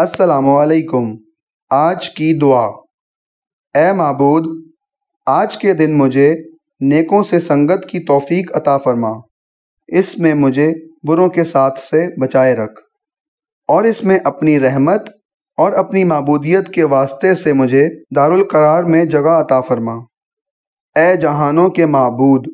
असलकुम आज की दुआ ए मबूद आज के दिन मुझे नेकों से संगत की तौफीक अता फरमा इसमें मुझे बुरों के साथ से बचाए रख और इसमें अपनी रहमत और अपनी मबूदियत के वास्ते से मुझे दारुल करार में जगह अता फरमा ए जहानों के मबूद